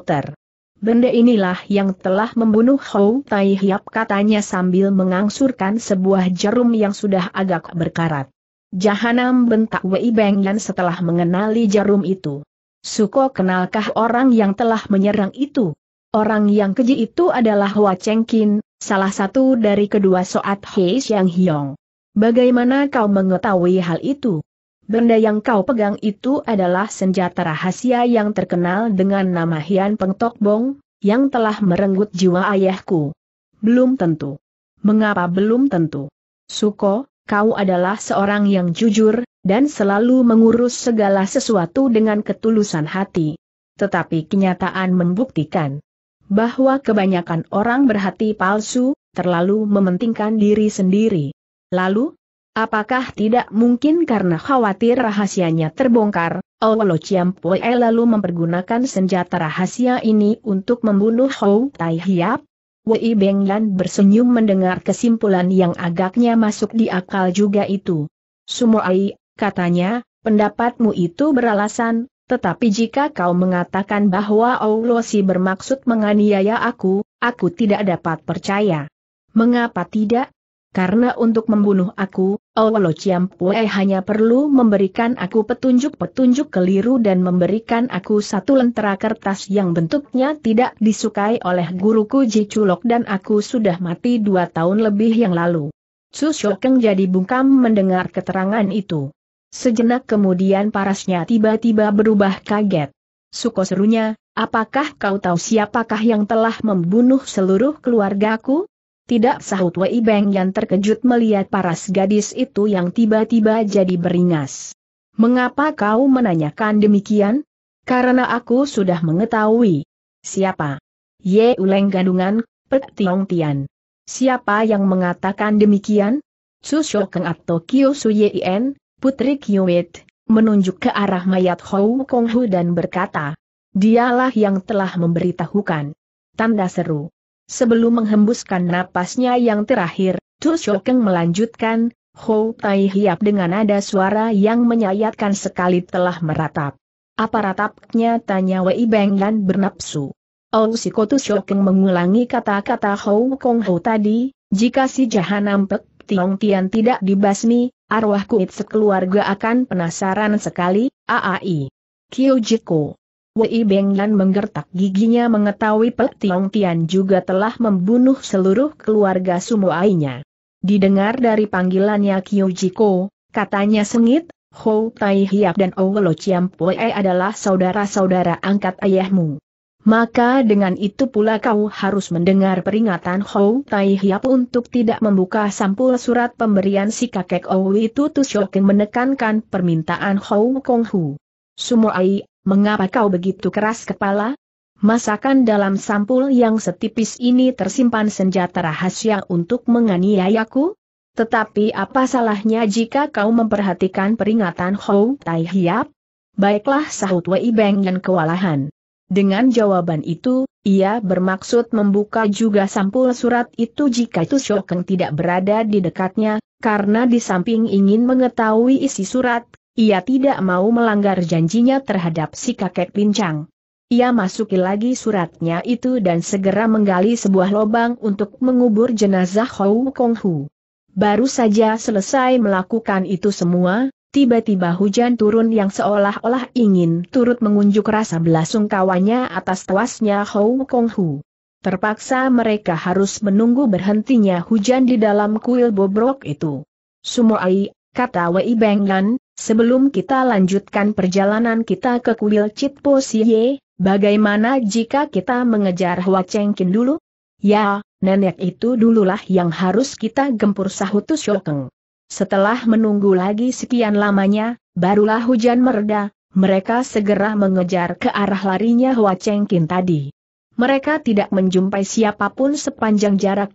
Benda inilah yang telah membunuh Hou Tai Hiap katanya sambil mengangsurkan sebuah jarum yang sudah agak berkarat. Jahanam bentak Wei Beng Yan setelah mengenali jarum itu. Suko kenalkah orang yang telah menyerang itu? Orang yang keji itu adalah Hua Chengkin, salah satu dari kedua soat Hei Xiang Hiong. Bagaimana kau mengetahui hal itu? Benda yang kau pegang itu adalah senjata rahasia yang terkenal dengan nama Hian Peng Bong, yang telah merenggut jiwa ayahku. Belum tentu. Mengapa belum tentu? Suko, kau adalah seorang yang jujur, dan selalu mengurus segala sesuatu dengan ketulusan hati. Tetapi kenyataan membuktikan bahwa kebanyakan orang berhati palsu, terlalu mementingkan diri sendiri. Lalu, apakah tidak mungkin karena khawatir rahasianya terbongkar, Olo Chiampue lalu mempergunakan senjata rahasia ini untuk membunuh Hou Tai Hiap? Wei Benglan bersenyum mendengar kesimpulan yang agaknya masuk di akal juga itu. Sumoai, katanya, pendapatmu itu beralasan, tetapi jika kau mengatakan bahwa si bermaksud menganiaya aku, aku tidak dapat percaya. Mengapa tidak? Karena untuk membunuh aku, Owolo Ciampue hanya perlu memberikan aku petunjuk-petunjuk keliru dan memberikan aku satu lentera kertas yang bentuknya tidak disukai oleh guruku Ji Chulok dan aku sudah mati dua tahun lebih yang lalu. Su Shokeng jadi bungkam mendengar keterangan itu. Sejenak kemudian parasnya tiba-tiba berubah kaget. Suko serunya, apakah kau tahu siapakah yang telah membunuh seluruh keluargaku? Tidak sahut Wei Beng yang terkejut melihat paras gadis itu yang tiba-tiba jadi beringas. Mengapa kau menanyakan demikian? Karena aku sudah mengetahui. Siapa? Ye Uleng Gandungan, Pek Tiong Tian. Siapa yang mengatakan demikian? Su Keng atau Kyo Su En, Putri Kiowit, menunjuk ke arah mayat Hou Kong Hu dan berkata, dialah yang telah memberitahukan. Tanda seru. Sebelum menghembuskan napasnya yang terakhir, Tu Shokeng melanjutkan, Hou Tai Hiap dengan ada suara yang menyayatkan sekali telah meratap. Apa ratapnya tanya Wei Beng dan bernapsu. Oh si Tu Shokeng mengulangi kata-kata Hou Kong Hou tadi, jika si Jahanam Pek Tiong Tian tidak dibasmi, arwah kuit sekeluarga akan penasaran sekali, aai. Kyo Jiko. Wei Bengyan menggertak giginya mengetahui Pek Tiong Tian juga telah membunuh seluruh keluarga Ainya. Didengar dari panggilannya Jiko, katanya sengit, Hou Tai Hiap dan Owelo Pue adalah saudara-saudara angkat ayahmu. Maka dengan itu pula kau harus mendengar peringatan Hou Tai Hiap untuk tidak membuka sampul surat pemberian si kakek Owi itu Tushoken menekankan permintaan Hou Kong Hu. Sumoai Mengapa kau begitu keras kepala? Masakan dalam sampul yang setipis ini tersimpan senjata rahasia untuk menganiayaku? Tetapi apa salahnya jika kau memperhatikan peringatan Hou Tai Hiap? Baiklah sahut Wei Beng yang kewalahan. Dengan jawaban itu, ia bermaksud membuka juga sampul surat itu jika itu Shokeng tidak berada di dekatnya, karena di samping ingin mengetahui isi surat, ia tidak mau melanggar janjinya terhadap si kakek pincang. Ia masuki lagi suratnya itu dan segera menggali sebuah lubang untuk mengubur jenazah Hou Kong Hu. Baru saja selesai melakukan itu semua, tiba-tiba hujan turun yang seolah-olah ingin turut mengunjuk rasa belasungkawanya atas tewasnya Hou Kong Hu. Terpaksa mereka harus menunggu berhentinya hujan di dalam kuil bobrok itu. Sumoai kata Wei Banglan, sebelum kita lanjutkan perjalanan kita ke kuil Citpo Siye, bagaimana jika kita mengejar Hua Chengkin dulu? Ya, nenek itu dululah yang harus kita gempur sahut Shokeng. Setelah menunggu lagi sekian lamanya, barulah hujan mereda, mereka segera mengejar ke arah larinya Hua Chengkin tadi. Mereka tidak menjumpai siapapun sepanjang jarak 20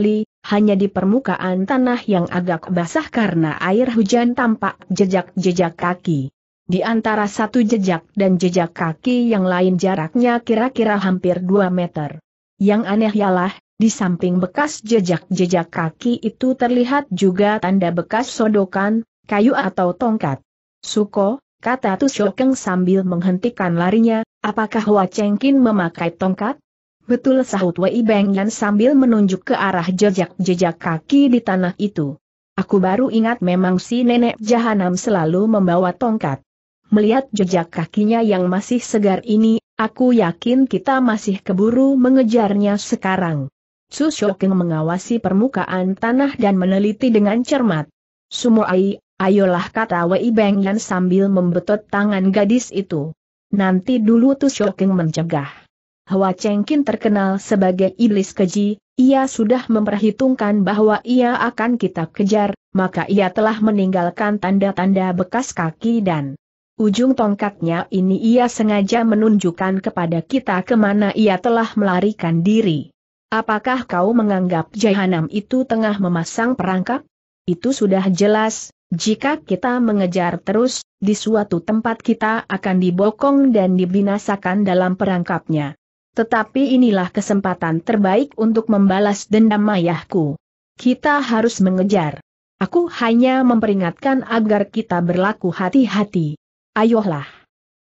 li, hanya di permukaan tanah yang agak basah karena air hujan tampak jejak-jejak kaki. Di antara satu jejak dan jejak kaki yang lain jaraknya kira-kira hampir 2 meter. Yang aneh ialah, di samping bekas jejak-jejak kaki itu terlihat juga tanda bekas sodokan, kayu atau tongkat. Suko, kata Tushokeng sambil menghentikan larinya, apakah Wacengkin memakai tongkat? Betul sahut Wei Beng Yan sambil menunjuk ke arah jejak-jejak kaki di tanah itu. Aku baru ingat memang si nenek jahanam selalu membawa tongkat. Melihat jejak kakinya yang masih segar ini, aku yakin kita masih keburu mengejarnya sekarang. Su Shoking mengawasi permukaan tanah dan meneliti dengan cermat. Sumuai, ayolah kata Wei Beng Yan sambil membetot tangan gadis itu. Nanti dulu tuh Shoking mencegah. Hwa Chengkin terkenal sebagai iblis keji, ia sudah memperhitungkan bahwa ia akan kita kejar, maka ia telah meninggalkan tanda-tanda bekas kaki dan ujung tongkatnya ini ia sengaja menunjukkan kepada kita kemana ia telah melarikan diri. Apakah kau menganggap Jahanam itu tengah memasang perangkap? Itu sudah jelas, jika kita mengejar terus, di suatu tempat kita akan dibokong dan dibinasakan dalam perangkapnya. Tetapi inilah kesempatan terbaik untuk membalas dendam ayahku. Kita harus mengejar. Aku hanya memperingatkan agar kita berlaku hati-hati. Ayolah.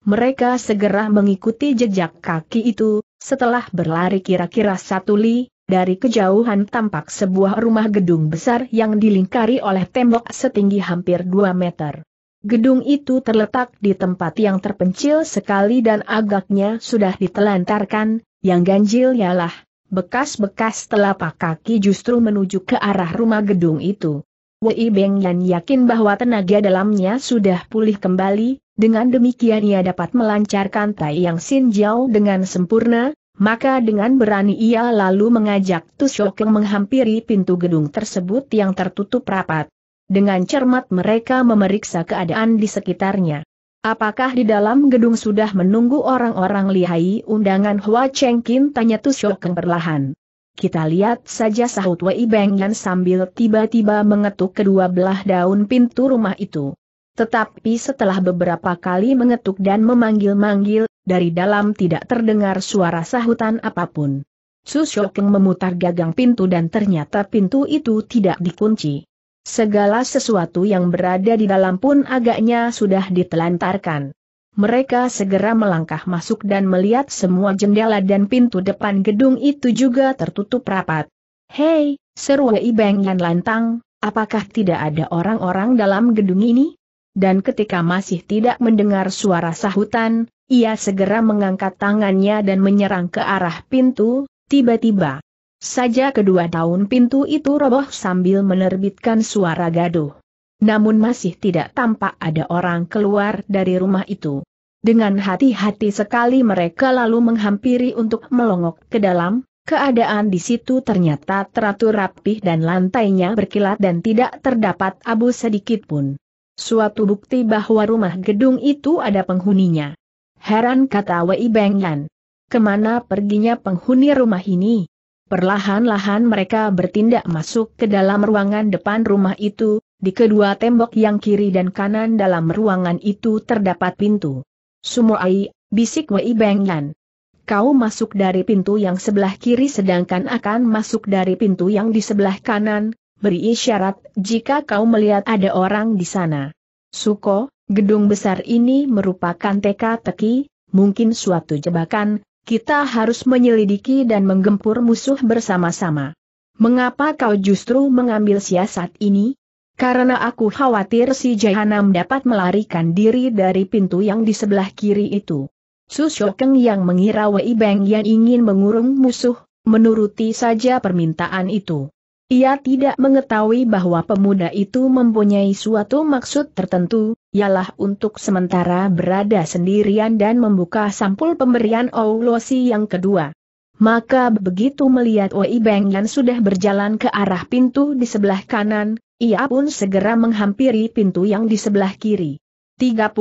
Mereka segera mengikuti jejak kaki itu, setelah berlari kira-kira satu li, dari kejauhan tampak sebuah rumah gedung besar yang dilingkari oleh tembok setinggi hampir 2 meter. Gedung itu terletak di tempat yang terpencil sekali dan agaknya sudah ditelantarkan, yang ganjil ialah, bekas-bekas telapak kaki justru menuju ke arah rumah gedung itu. Wei Beng Yan yakin bahwa tenaga dalamnya sudah pulih kembali, dengan demikian ia dapat melancarkan Tai Yang Sin Jiao dengan sempurna, maka dengan berani ia lalu mengajak Tu Shokeng menghampiri pintu gedung tersebut yang tertutup rapat. Dengan cermat mereka memeriksa keadaan di sekitarnya. Apakah di dalam gedung sudah menunggu orang-orang lihai undangan Hua Cheng Kin tanya Keng perlahan. Kita lihat saja sahut Wei Beng Yan sambil tiba-tiba mengetuk kedua belah daun pintu rumah itu. Tetapi setelah beberapa kali mengetuk dan memanggil-manggil, dari dalam tidak terdengar suara sahutan apapun. Su Keng memutar gagang pintu dan ternyata pintu itu tidak dikunci. Segala sesuatu yang berada di dalam pun agaknya sudah ditelantarkan. Mereka segera melangkah masuk dan melihat semua jendela dan pintu depan gedung itu juga tertutup rapat. Hei, seru Wei Beng Yan lantang, apakah tidak ada orang-orang dalam gedung ini? Dan ketika masih tidak mendengar suara sahutan, ia segera mengangkat tangannya dan menyerang ke arah pintu, tiba-tiba. Saja kedua tahun pintu itu roboh sambil menerbitkan suara gaduh. Namun masih tidak tampak ada orang keluar dari rumah itu. Dengan hati-hati sekali mereka lalu menghampiri untuk melongok ke dalam, Keadaan di situ ternyata teratur rapih dan lantainya berkilat dan tidak terdapat abu sedikit pun. Suatu bukti bahwa rumah gedung itu ada penghuninya. Heran kata Wei Bengyan. Kemana perginya penghuni rumah ini? Perlahan-lahan mereka bertindak masuk ke dalam ruangan depan rumah itu, di kedua tembok yang kiri dan kanan dalam ruangan itu terdapat pintu. Sumoai, bisik Wei Bengyan. Kau masuk dari pintu yang sebelah kiri sedangkan akan masuk dari pintu yang di sebelah kanan, beri isyarat jika kau melihat ada orang di sana. Suko, gedung besar ini merupakan teka-teki, mungkin suatu jebakan, kita harus menyelidiki dan menggempur musuh bersama-sama. Mengapa kau justru mengambil siasat ini? Karena aku khawatir si Jahanam dapat melarikan diri dari pintu yang di sebelah kiri itu. Su Shokeng yang mengira Wei Beng yang ingin mengurung musuh, menuruti saja permintaan itu. Ia tidak mengetahui bahwa pemuda itu mempunyai suatu maksud tertentu, ialah untuk sementara berada sendirian dan membuka sampul pemberian Oulosi yang kedua. Maka begitu melihat Wei Beng Yan sudah berjalan ke arah pintu di sebelah kanan, ia pun segera menghampiri pintu yang di sebelah kiri. 30.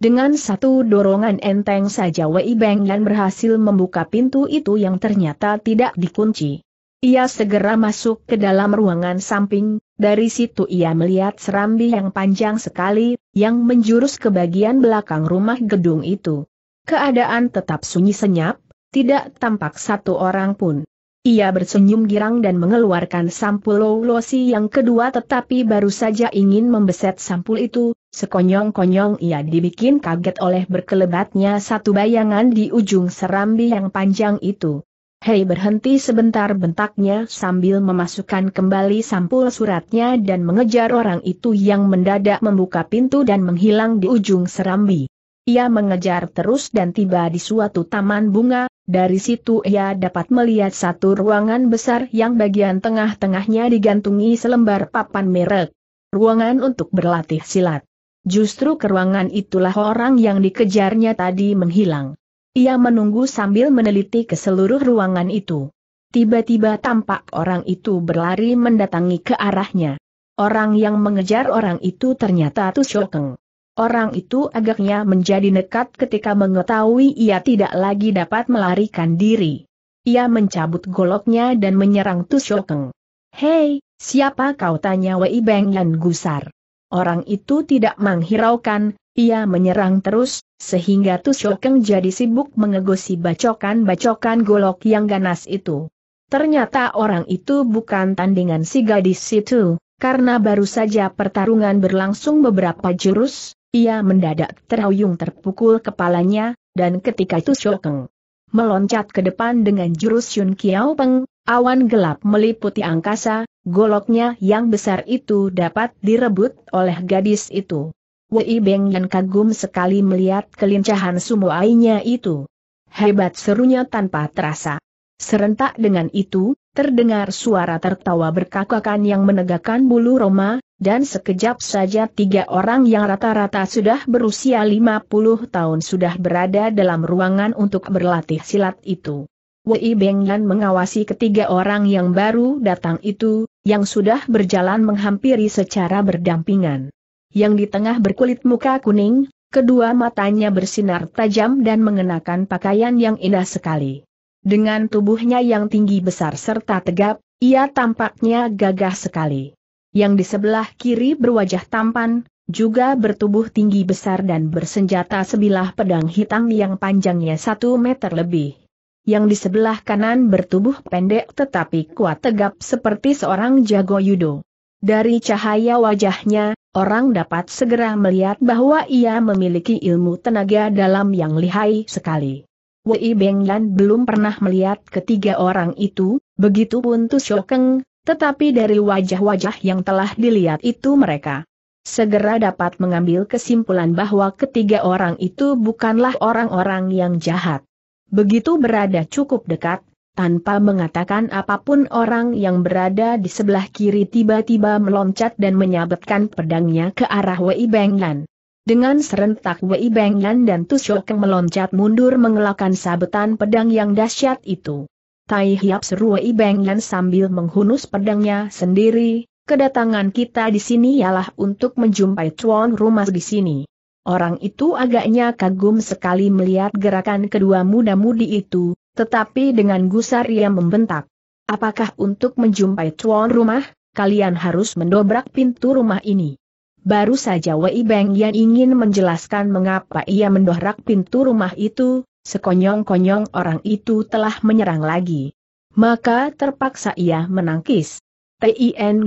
Dengan satu dorongan enteng saja Wei Beng Yan berhasil membuka pintu itu yang ternyata tidak dikunci. Ia segera masuk ke dalam ruangan samping, dari situ ia melihat serambi yang panjang sekali, yang menjurus ke bagian belakang rumah gedung itu. Keadaan tetap sunyi senyap, tidak tampak satu orang pun. Ia bersenyum girang dan mengeluarkan sampul lolosi yang kedua tetapi baru saja ingin membeset sampul itu, sekonyong-konyong ia dibikin kaget oleh berkelebatnya satu bayangan di ujung serambi yang panjang itu. Hei berhenti sebentar bentaknya sambil memasukkan kembali sampul suratnya dan mengejar orang itu yang mendadak membuka pintu dan menghilang di ujung serambi. Ia mengejar terus dan tiba di suatu taman bunga, dari situ ia dapat melihat satu ruangan besar yang bagian tengah-tengahnya digantungi selembar papan merek. Ruangan untuk berlatih silat. Justru ke ruangan itulah orang yang dikejarnya tadi menghilang. Ia menunggu sambil meneliti ke seluruh ruangan itu. Tiba-tiba tampak orang itu berlari mendatangi ke arahnya. Orang yang mengejar orang itu ternyata Tushokeng. Orang itu agaknya menjadi nekat ketika mengetahui ia tidak lagi dapat melarikan diri. Ia mencabut goloknya dan menyerang Tushokeng. Hei, siapa kau tanya Wei Beng Yan gusar. Orang itu tidak menghiraukan, ia menyerang terus, sehingga Tushokeng jadi sibuk mengegosi bacokan-bacokan golok yang ganas itu. Ternyata orang itu bukan tandingan si gadis itu, karena baru saja pertarungan berlangsung beberapa jurus, ia mendadak terhuyung terpukul kepalanya, dan ketika Tushokeng meloncat ke depan dengan jurus Yun Kiao Peng, awan gelap meliputi angkasa, goloknya yang besar itu dapat direbut oleh gadis itu. Wei Beng kagum sekali melihat kelincahan sumoainya itu. Hebat serunya tanpa terasa. Serentak dengan itu, terdengar suara tertawa berkakakan yang menegakkan bulu Roma, dan sekejap saja tiga orang yang rata-rata sudah berusia 50 tahun sudah berada dalam ruangan untuk berlatih silat itu. Wei Beng mengawasi ketiga orang yang baru datang itu, yang sudah berjalan menghampiri secara berdampingan yang di tengah berkulit muka kuning, kedua matanya bersinar tajam dan mengenakan pakaian yang indah sekali. Dengan tubuhnya yang tinggi besar serta tegap, ia tampaknya gagah sekali. Yang di sebelah kiri berwajah tampan, juga bertubuh tinggi besar dan bersenjata sebilah pedang hitam yang panjangnya satu meter lebih. Yang di sebelah kanan bertubuh pendek tetapi kuat tegap seperti seorang jago yudo. Dari cahaya wajahnya, orang dapat segera melihat bahwa ia memiliki ilmu tenaga dalam yang lihai sekali. Wei Benglan belum pernah melihat ketiga orang itu, pun Tu Shokeng, tetapi dari wajah-wajah yang telah dilihat itu mereka segera dapat mengambil kesimpulan bahwa ketiga orang itu bukanlah orang-orang yang jahat. Begitu berada cukup dekat, tanpa mengatakan apapun orang yang berada di sebelah kiri tiba-tiba meloncat dan menyabetkan pedangnya ke arah Wei Benglan. Dengan serentak Wei Benglan dan Tusyokeng meloncat mundur mengelakkan sabetan pedang yang dahsyat itu. Tai Hiap seru Wei Benglan sambil menghunus pedangnya sendiri, kedatangan kita di sini ialah untuk menjumpai tuan rumah di sini. Orang itu agaknya kagum sekali melihat gerakan kedua muda-mudi itu, tetapi dengan gusar ia membentak. Apakah untuk menjumpai tuan rumah, kalian harus mendobrak pintu rumah ini? Baru saja Wei Beng yang ingin menjelaskan mengapa ia mendobrak pintu rumah itu, sekonyong-konyong orang itu telah menyerang lagi. Maka terpaksa ia menangkis. TING.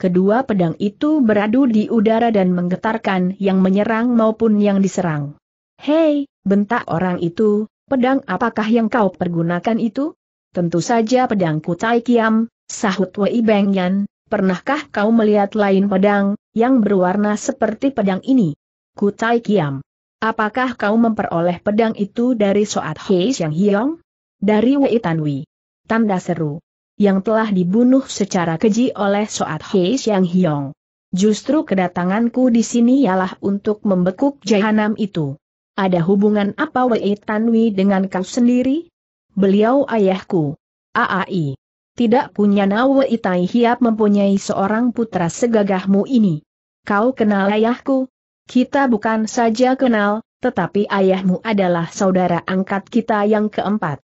Kedua pedang itu beradu di udara dan menggetarkan yang menyerang maupun yang diserang. Hei, bentak orang itu, Pedang apakah yang kau pergunakan itu? Tentu saja pedangku Tai Kiam, sahut Wei Yan, pernahkah kau melihat lain pedang, yang berwarna seperti pedang ini? Ku Tai Kiam. Apakah kau memperoleh pedang itu dari Soat Hei Yang Hiong? Dari Wei Tanwi. Tanda seru. Yang telah dibunuh secara keji oleh Soat Hei Yang Hiong. Justru kedatanganku di sini ialah untuk membekuk jahanam itu. Ada hubungan apa Wei Tanwi dengan kau sendiri? Beliau ayahku. Aai. Tidak punya nawa itai hiap mempunyai seorang putra segagahmu ini. Kau kenal ayahku? Kita bukan saja kenal, tetapi ayahmu adalah saudara angkat kita yang keempat.